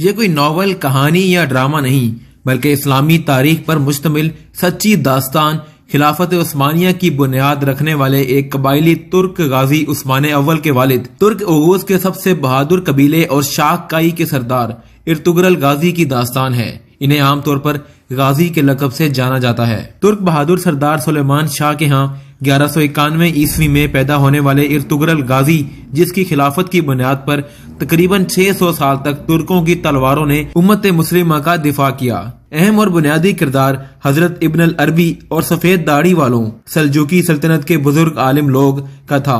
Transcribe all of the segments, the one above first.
यह कोई नावल कहानी या ड्रामा नहीं बल्कि इस्लामी तारीख पर मुश्तमिल सच्ची दास्तान खिलाफत उस्मानिया की बुनियाद रखने वाले एक कबाइली तुर्क गाजी उस्मान अव्वल के वालिद तुर्क ओगोज के सबसे बहादुर कबीले और काई के सरदार इर्तुगरल गाजी की दास्तान है इन्हें आमतौर पर गाजी के लकब से जाना जाता है तुर्क बहादुर सरदार सुलेमान शाह के यहाँ ग्यारह सौ इक्यानवे ईस्वी में पैदा होने वाले इर्तुगरल गाजी जिसकी खिलाफत की बुनियाद पर तकरीबन 600 साल तक तुर्कों की तलवारों ने उम्मत मुस्लिमा का दिफा किया अहम और बुनियादी किरदार हजरत इबन अरबी और सफेद दाढ़ी वालों सलजुकी सल्तनत के बुजुर्ग आलिम लोग का था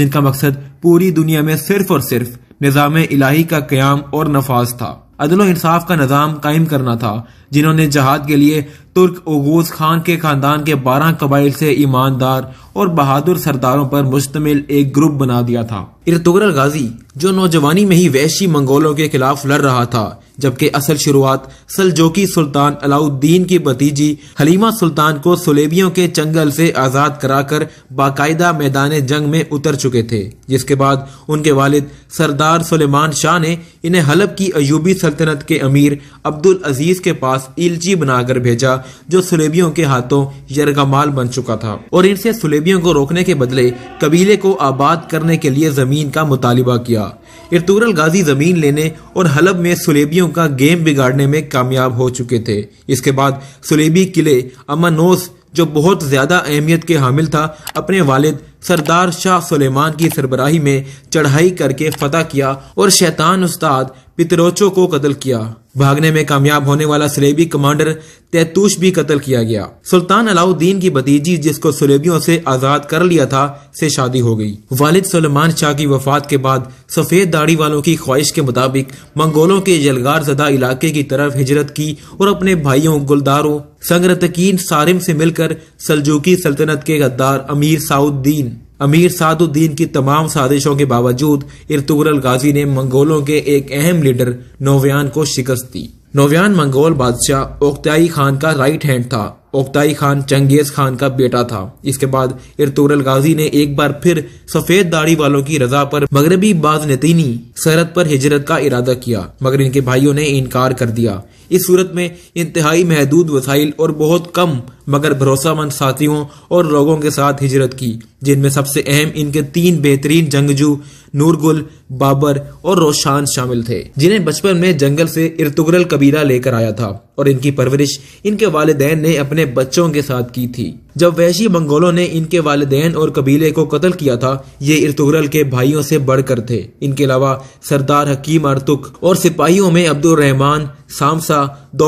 जिनका मकसद पूरी दुनिया में सिर्फ और सिर्फ निज़ाम इलाही का क्याम और नफाज था अदलो इंसाफ का निज़ाम कायम करना था जिन्होंने जहाद के लिए तुर्क ओगोज खान के खानदान के बारह कबाइल से ईमानदार और बहादुर सरदारों पर मुश्तमिल एक ग्रुप बना दिया था इरतुगरल गाजी जो नौजवानी में ही वैशी मंगोलों के खिलाफ लड़ रहा था जबकि असल शुरुआत सलजोकी सुल्तान अलाउद्दीन की भतीजी हलीमा सुल्तान को सुलेबियों के चंगल से आज़ाद कराकर बाकायदा मैदान जंग में उतर चुके थे जिसके बाद उनके वालिद सरदार सुलेमान शाह ने इन्हें हलब की अयूबी सल्तनत के अमीर अब्दुल अजीज के पास इलची बनाकर भेजा जो सुलेबियों के हाथों यरगमाल बन चुका था और इनसे सुलेबियों को रोकने के बदले कबीले को आबाद करने के लिए जमीन का मुतालबा किया इरतूरल गाजी जमीन लेने और हलब में सुलेबियों का गेम बिगाड़ने में कामयाब हो चुके थे इसके बाद सुलेबी किले अमनोस जो बहुत ज़्यादा अहमियत के हामिल था अपने वालिद सरदार शाह सुलेमान की सरबराही में चढ़ाई करके फतेह किया और शैतान उस्ताद पितरोचो को कत्ल किया भागने में कामयाब होने वाला सलेबी कमांडर तैतूश भी कत्ल किया गया सुल्तान अलाउद्दीन की भतीजी जिसको सलेबियों से आजाद कर लिया था से शादी हो गई वालिद सलेमान शाह की वफात के बाद सफेद दाढ़ी वालों की ख्वाहिश के मुताबिक मंगोलों के जलगार जदा इलाके की तरफ हिजरत की और अपने भाइयों गुलदारों संगरतकीन सारिम से मिलकर सलजूकी सल्तनत के गद्दार अमीर साउद्दीन अमीर सादुद्दीन की तमाम साजिशों के बावजूद इरतुगरल गाजी ने मंगोलों के एक अहम लीडर नोवियान को शिकस्त दी नोवियान मंगोल बादशाह ओख्तियाई खान का राइट हैंड था ओक्ताई खान चंगेज खान का बेटा था इसके बाद इरतुरल गाजी ने एक बार फिर सफेद दाढ़ी वालों की रजा पर मगरबी बाज नतीनी सरहद पर हिजरत का इरादा किया मगर इनके भाइयों ने इनकार कर दिया इस सूरत में इंतहाई महदूद वसाइल और बहुत कम मगर भरोसामंद साथियों और लोगों के साथ हिजरत की जिनमें सबसे अहम इनके तीन बेहतरीन जंगजू नूरगुल बाबर और रोशान शामिल थे जिन्हें बचपन में जंगल से इरतुगरल कबीला लेकर आया था और इनकी परवरिश इनके वालदेन ने अपने बच्चों के साथ की थी जब वैशी मंगोलों ने इनके वालदेन और कबीले को कत्ल किया था ये इर्तुगरल के भाइयों से बढ़कर थे इनके अलावा सरदार हकीम अरतुक और सिपाहियों में अब्दुल रहमान सामसा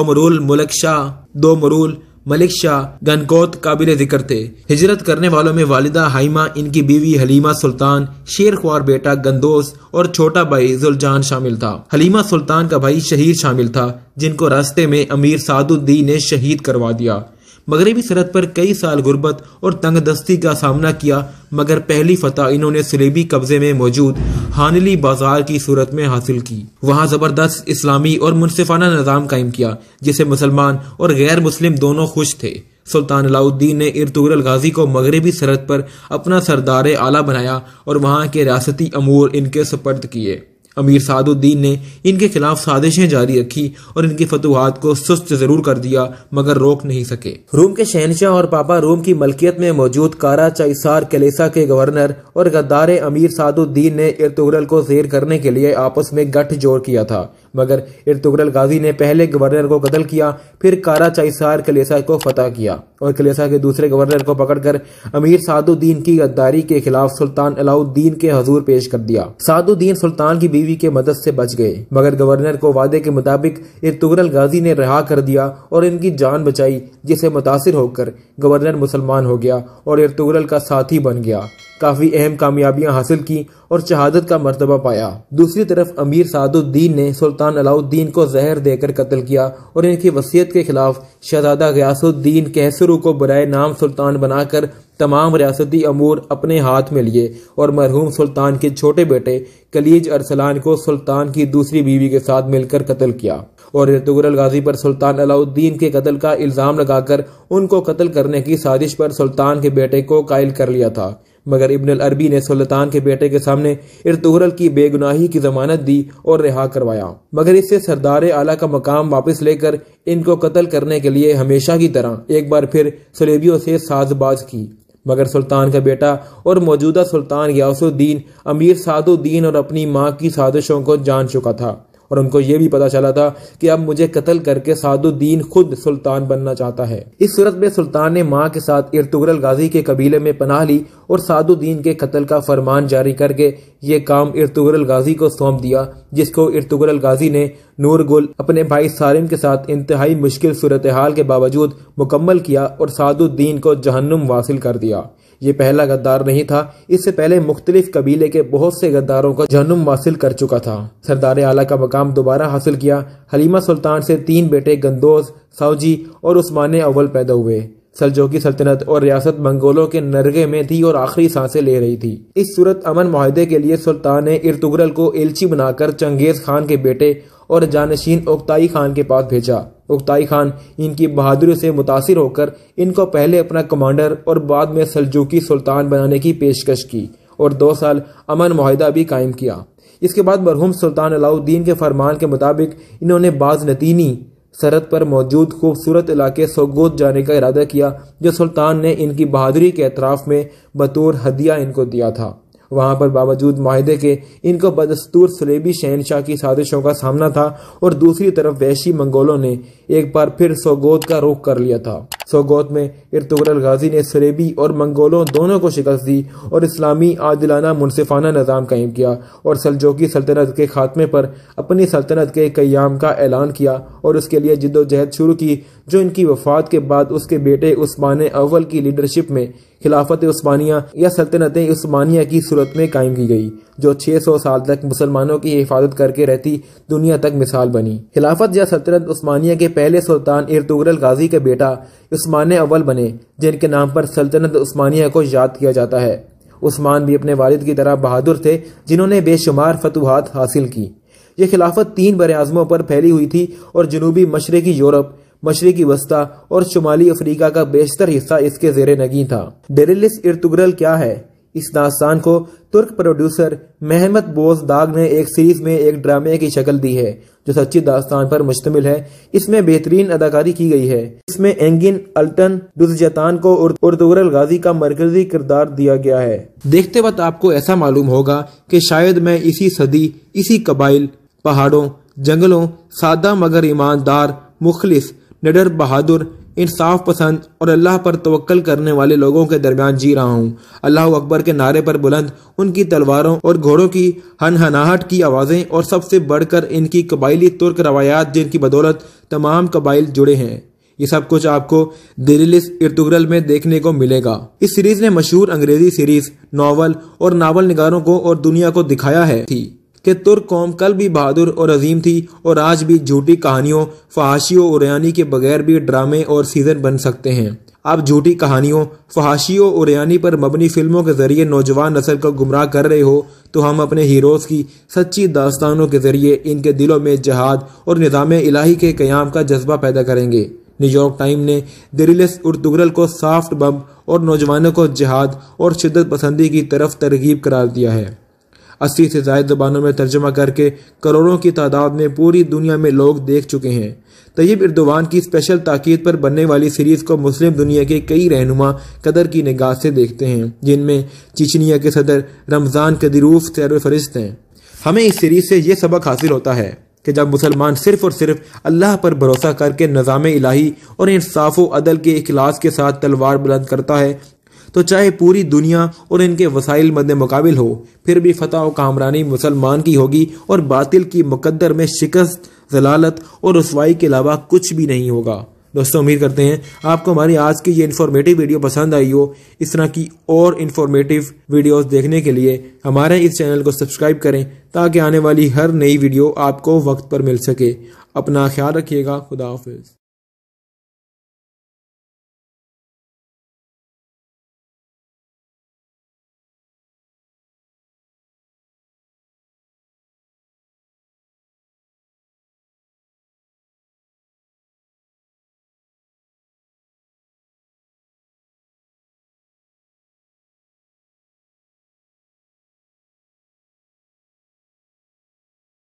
मरूल मुलक शाह दो मरूल मलिक शाह गनगौत काबिल जिक्र थे हिजरत करने वालों में वालिदा हाइमा इनकी बीवी हलीमा सुल्तान शेर खुआर बेटा गंदोस और छोटा भाई जुलजान शामिल था हलीमा सुल्तान का भाई शहीद शामिल था जिनको रास्ते में अमीर सादुद्दीन ने शहीद करवा दिया मगरबी सरहद पर कई साल गुर्बत और तंग दस्ती का सामना किया मगर पहली फतह इन्होंने सलेबी कब्जे में मौजूद हानली बाजार की सूरत में हासिल की वहाँ जबरदस्त इस्लामी और मुनफाना निज़ाम कायम किया जिसे मुसलमान और गैर मुस्लिम दोनों खुश थे सुल्तान अलाउद्दीन ने इरतुगरल गाजी को मगरबी सरहद पर अपना सरदार आला बनाया और वहाँ के रियाती अमूर इनके सुपर्द किए अमीर सादुद्दीन ने इनके खिलाफ साजिशें जारी रखी और इनकी फतूहत को सुस्त जरूर कर दिया मगर रोक नहीं सके रोम के शहनशाह और पापा रोम की मलकियत में मौजूद कारा चाइसार कलेसा के गवर्नर और गद्दार अमीर सादुद्दीन ने इर्तुगरल को जेर करने के लिए आपस में गठजोड़ किया था मगर इर्तुगरल गाजी ने पहले गवर्नर को कतल किया फिर कारा चाइसार कलेसा को फतेह किया और कलेसा के दूसरे गवर्नर को पकड़कर अमीर सादुद्दीन की गद्दारी के खिलाफ सुल्तान अलाउद्दीन के हजूर पेश कर दिया सादुद्दीन सुल्तान की बीवी के मदद से बच गए मगर गवर्नर को वादे के मुताबिक इर्तुगरल गाजी ने रिहा कर दिया और इनकी जान बचाई जिसे मुतासर होकर गवर्नर मुसलमान हो गया और इर्तुगरल का साथी बन गया काफ़ी अहम कामयाबियां हासिल की और शहादत का मरतबा पाया दूसरी तरफ अमीर सादुद्दीन ने सुल्तान अलाउद्दीन को जहर देकर कत्ल किया और इनकी वसीयत के खिलाफ शहजादा गयासुद्दीन कैसरू को बरए नाम सुल्तान बनाकर तमाम रियासती अमूर अपने हाथ में लिए और मरहूम सुल्तान के छोटे बेटे कलीज अरसलान को सुल्तान की दूसरी बीवी के साथ मिलकर कत्ल किया और इर्तुगरल गाजी पर सुल्तान अलाउद्दीन के कत्ल का इल्ज़ाम लगाकर उनको कत्ल करने की साजिश पर सुल्तान के बेटे को कायल कर लिया था मगर इब्न अरबी ने सुल्तान के बेटे के सामने इर्तुगरल की बेगुनाही की जमानत दी और रिहा करवाया मगर इससे सरदार आला का मकाम वापस लेकर इनको कत्ल करने के लिए हमेशा की तरह एक बार फिर सलेबियों से साजबाज की मगर सुल्तान का बेटा और मौजूदा सुल्तान यासुद्दीन अमीर सादुद्दीन और अपनी माँ की साजिशों को जान चुका था और उनको ये भी पता चला था कि अब मुझे कत्ल करके सादुद्दीन खुद सुल्तान बनना चाहता है इस सूरत में सुल्तान ने माँ के साथ इर्तुगरल गाजी के कबीले में पनाह ली और सादुद्दीन के कत्ल का फरमान जारी करके ये काम इर्तुगरल गाजी को सौंप दिया जिसको इर्तुगरल गाजी ने नूरगुल अपने भाई सारिम के साथ इंतहाई मुश्किल सूरत हाल के बावजूद मुकम्मल किया और सादुद्दीन को जहन्नुम वासिल कर दिया ये पहला गद्दार नहीं था इससे पहले मुख्तलिफ कबीले के बहुत से गद्दारों का जहनुम हासिल कर चुका था सरदार आला का मकाम दोबारा हासिल किया हलीमा सुल्तान से तीन बेटे गंदोज साउजी और उस्मान अव्वल पैदा हुए सलजोगी सल्तनत और रियासत मंगोलों के नरगे में थी और आखिरी सांसें ले रही थी इस सूरत अमन माहदे के लिए सुल्तान ने इर्तुगरल को एलची बनाकर चंगेज खान के बेटे और जानशीन ओक्ताई खान के पास भेजा उगताई खान इनकी बहादुरी से मुतासर होकर इनको पहले अपना कमांडर और बाद में सलजूकी सुल्तान बनाने की पेशकश की और दो साल अमन माहिदा भी कायम किया इसके बाद मरहूम सुल्तान अलाउद्दीन के फरमान के मुताबिक इन्होंने बाज नतीनी सरहद पर मौजूद खूबसूरत इलाके सोगोद जाने का इरादा किया जो सुल्तान ने इनकी बहादुरी के अतराफ़ में बतौर हदिया इनको दिया था वहाँ पर बावजूद माहिदे के इनको बदस्तूर सलेबी शहनशाह की साजिशों का सामना था और दूसरी तरफ वैशी मंगोलों ने एक बार फिर सोगोत का रुख कर लिया था सोगोत में इरतुगरल गाजी ने सलेबी और मंगोलों दोनों को शिकस्त दी और इस्लामी आदिलाना मुनसिफाना निज़ाम कायम किया और सलजोकी सल्तनत के खात्मे पर अपनी सल्तनत के कयाम का ऐलान किया और उसके लिए जिदोजहद शुरू की जो इनकी वफात के बाद उसके बेटे उस्मान अव्वल की लीडरशिप में खिलाफत उस्मानिया या सल्तनत उस्मानिया की सूरत में कायम की गई जो 600 साल तक मुसलमानों की हिफाजत करके रहती दुनिया तक मिसाल बनी खिलाफत या सल्तनत उस्मानिया के पहले सुल्तान इरतुगरल गाजी के बेटा उस्मान अव्वल बने जिनके नाम पर सल्तनत उस्मानिया को याद किया जाता है उस्मान भी अपने वालिद की तरह बहादुर थे जिन्होंने बेशुमार फतूहत हासिल की ये खिलाफत तीन बरआज़मों पर फैली हुई थी और जनूबी मशरकी यूरोप मशरकी वस्ता और शुमाली अफ्रीका का बेशतर हिस्सा इसके जेर नगी था डेरिलिस इर्तुगरल क्या है इस दास्तान को तुर्क प्रोड्यूसर मेहमद बोस दाग ने एक सीरीज में एक ड्रामे की शक्ल दी है जो सच्ची दास्तान पर मुश्तमिल है इसमें बेहतरीन अदाकारी की गई है इसमें एंगिन अल्टन दुजतान को उर्दुगरल गाजी का मरकजी किरदार दिया गया है देखते वक्त आपको ऐसा मालूम होगा कि शायद मैं इसी सदी इसी कबाइल पहाड़ों जंगलों सादा मगर ईमानदार मुखलिस निडर बहादुर इंसाफ पसंद और अल्लाह पर तवक्ल करने वाले लोगों के दरमियान जी रहा हूँ अल्लाह अकबर के नारे पर बुलंद उनकी तलवारों और घोड़ों की हनहनाहट की आवाज़ें और सबसे बढ़कर इनकी कबायली तुर्क रवायात जिनकी बदौलत तमाम कबाइल जुड़े हैं ये सब कुछ आपको दिलिस इर्तुगरल में देखने को मिलेगा इस सीरीज ने मशहूर अंग्रेजी सीरीज नावल और नावल निगारों को और दुनिया को दिखाया है थी कि तुर्क कौम कल भी बहादुर और अजीम थी और आज भी झूठी कहानियों फहाशियों और यानी के बगैर भी ड्रामे और सीजन बन सकते हैं आप झूठी कहानियों फहाशियों और यानी पर मबनी फिल्मों के जरिए नौजवान नस्ल को गुमराह कर रहे हो तो हम अपने हीरोज़ की सच्ची दास्तानों के जरिए इनके दिलों में जहाद और निज़ाम इलाही के क्याम का जज्बा पैदा करेंगे न्यूयॉर्क टाइम ने दिरिलस उर्तुगरल को साफ्ट बम और नौजवानों को जहाद और शिदत पसंदी की तरफ तरगीब करार दिया है अस्सी से जायद जबानों में तर्जमा करके करोड़ों की तादाद में पूरी दुनिया में लोग देख चुके हैं तयब इर्दवान की स्पेशल ताकीद पर बनने वाली सीरीज़ को मुस्लिम दुनिया के कई रहनुमा कदर की निगाह से देखते हैं जिनमें चिचनिया के सदर रमज़ान कदरूफ सैर फरिस्त हैं हमें इस सीरीज़ से यह सबक हासिल होता है कि जब मुसलमान सिर्फ और सिर्फ अल्लाह पर भरोसा करके निज़ाम इलाही और इंसाफ अदल के अखलास के साथ तलवार बुलंद करता है तो चाहे पूरी दुनिया और इनके वसाइल मद मुकाबिल हो फिर भी फतह और कामरानी मुसलमान की होगी और बातिल की मुकदर में शिकस्त जलालत और रसवाई के अलावा कुछ भी नहीं होगा दोस्तों उम्मीद करते हैं आपको हमारी आज की ये इन्फॉर्मेटिव वीडियो पसंद आई हो इस तरह की और इन्फॉर्मेटिव वीडियोस देखने के लिए हमारे इस चैनल को सब्सक्राइब करें ताकि आने वाली हर नई वीडियो आपको वक्त पर मिल सके अपना ख्याल रखिएगा खुदा हाफिज़